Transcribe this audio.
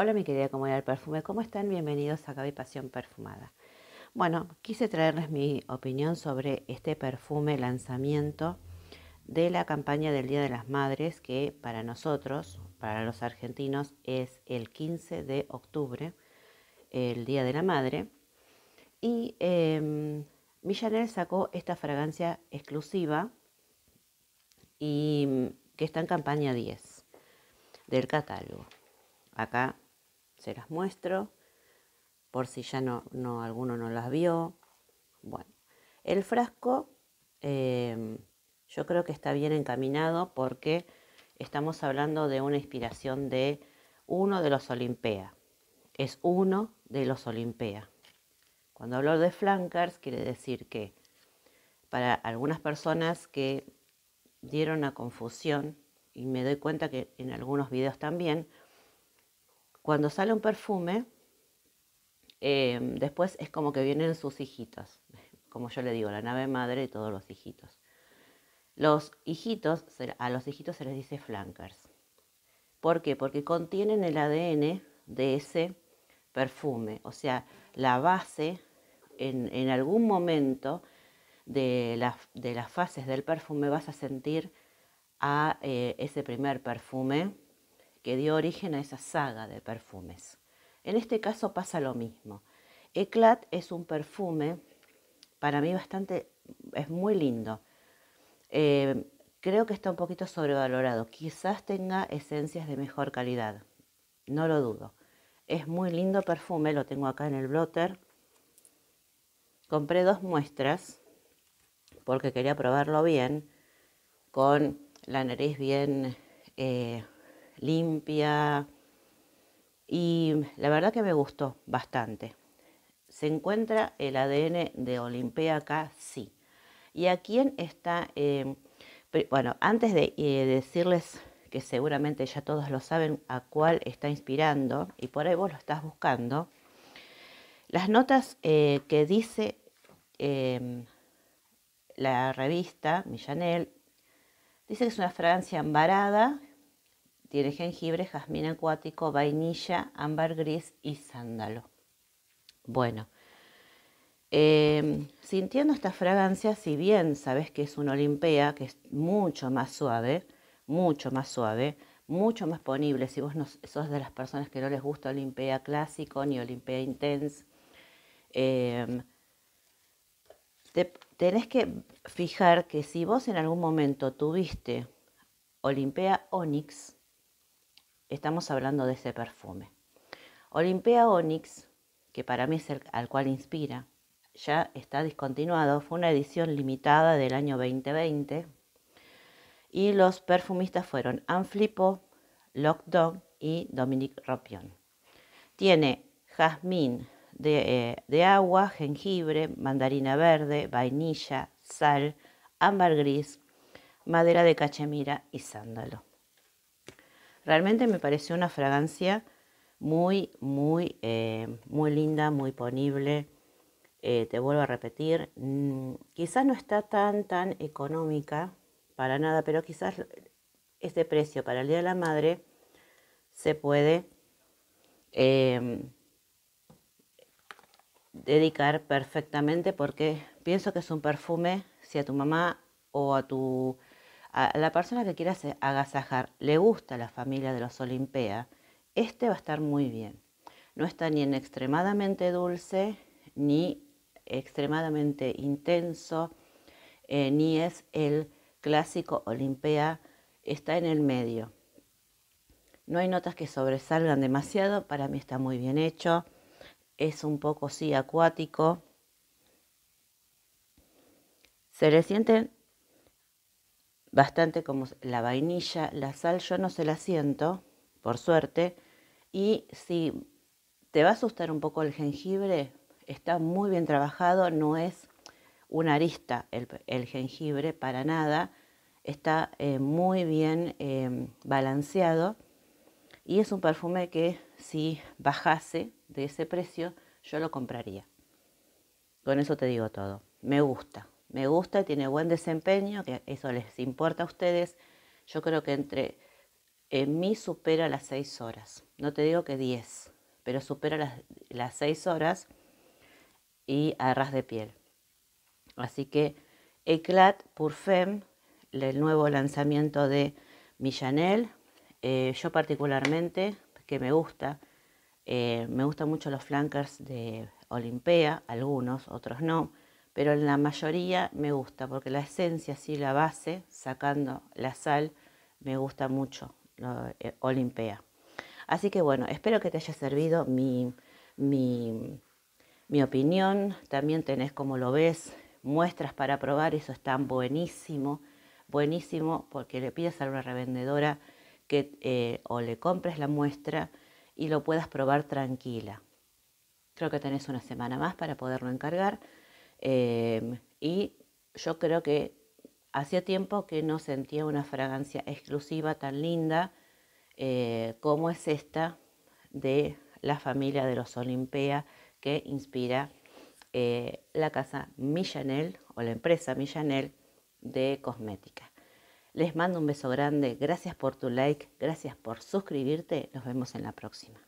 Hola mi querida comunidad el perfume, ¿cómo están? Bienvenidos a y Pasión Perfumada. Bueno, quise traerles mi opinión sobre este perfume lanzamiento de la campaña del Día de las Madres que para nosotros, para los argentinos, es el 15 de octubre, el Día de la Madre. Y eh, em, Millanel sacó esta fragancia exclusiva y que está en campaña 10 del catálogo. Acá se las muestro por si ya no, alguno no las vio. Bueno, el frasco em, yo creo que está bien encaminado porque estamos hablando de una inspiración de uno de los Olimpea. Es uno de los Olimpea. Cuando hablo de flankers quiere decir que para algunas personas que dieron a confusión, y me doy cuenta que en algunos videos también, cuando sale un perfume, em, después es como que vienen sus hijitos, como yo le digo, la nave madre y todos los hijitos. Los hijitos, a los hijitos se les dice flankers. ¿Por qué? Porque contienen el ADN de ese perfume, o sea, la base en, algún momento de, las fases del perfume vas a sentir a eh, ese primer perfume que dio origen a esa saga de perfumes. En este caso pasa lo mismo. Eclat es un perfume para mí bastante, es muy lindo. Eh, creo que está un poquito sobrevalorado. Quizás tenga esencias de mejor calidad. No lo dudo. Es muy lindo perfume, lo tengo acá en el blotter. Compré dos muestras porque quería probarlo bien, con la nariz bien eh, limpia y la verdad que me gustó bastante. Se encuentra el ADN de Olimpia acá, sí. ¿Y a quién está? Eh, bueno, antes de eh, decirles que seguramente ya todos lo saben a cuál está inspirando y por ahí vos lo estás buscando, las notas eh, que dice em, la revista Millanel, dice que es una fragancia ambarada tiene jengibre, jazmín acuático, vainilla, ámbar gris y sándalo. Bueno, em, sintiendo esta fragancia, si bien sabes que es una olimpea, que es mucho más suave, mucho más suave, mucho más ponible, si vos sos de las personas que no les gusta olimpea clásico ni olimpea intense, em, tenés que fijar que si vos en algún momento tuviste olimpea Onyx, Estamos hablando de ese perfume. Olimpia Onyx, que para mí es el al cual inspira, ya está discontinuado. Fue una edición limitada del año 2020. Y los perfumistas fueron Anflipo, Lockdown Lock Dog y Dominique Ropion. Tiene jazmín eh, de agua, jengibre, mandarina verde, vainilla, sal, ámbar gris, madera de cachemira y sándalo. Realmente me pareció una fragancia muy, muy, eh, muy linda, muy ponible. Eh, te vuelvo a repetir, mm, quizás no está tan, tan económica para nada, pero quizás este precio para el Día de la Madre se puede em, dedicar perfectamente porque pienso que es un perfume, si a tu mamá o a tu a la persona que quiera agasajar le gusta la familia de los Olimpea, este va a estar muy bien. No está ni en extremadamente dulce, ni extremadamente intenso, eh, ni es el clásico Olimpea, está en el medio. No hay notas que sobresalgan demasiado, para mí está muy bien hecho. Es un poco sí acuático. Se le sienten bastante como la vainilla, la sal, yo no se la siento, por suerte, y si te va a asustar un poco el jengibre, está muy bien trabajado, no es una arista el, jengibre para nada, está eh, muy bien em, balanceado y es un perfume que si bajase de ese precio yo lo compraría. Con eso te digo todo, me gusta me gusta tiene buen desempeño, que eso les importa a ustedes, yo creo que entre en mí supera las 6 horas. No te digo que 10, pero supera las, las 6 horas y arras de piel. Así que Eclat pour el nuevo lanzamiento de Millanel, eh, yo particularmente, que me gusta, eh, me gustan mucho los flankers de Olimpea, algunos, otros no pero en la mayoría me gusta, porque la esencia, sí, la base, sacando la sal, me gusta mucho, lo, eh, limpea. Así que bueno, espero que te haya servido mi, mi, mi opinión. También tenés, como lo ves, muestras para probar, eso está buenísimo, buenísimo, porque le pides a una revendedora que eh, o le compres la muestra y lo puedas probar tranquila. Creo que tenés una semana más para poderlo encargar. Em, y yo creo que hacía tiempo que no sentía una fragancia exclusiva tan linda eh, como es esta de la familia de los Olimpea que inspira eh, la casa Millanel o la empresa Millanel de cosmética. Les mando un beso grande, gracias por tu like, gracias por suscribirte, nos vemos en la próxima.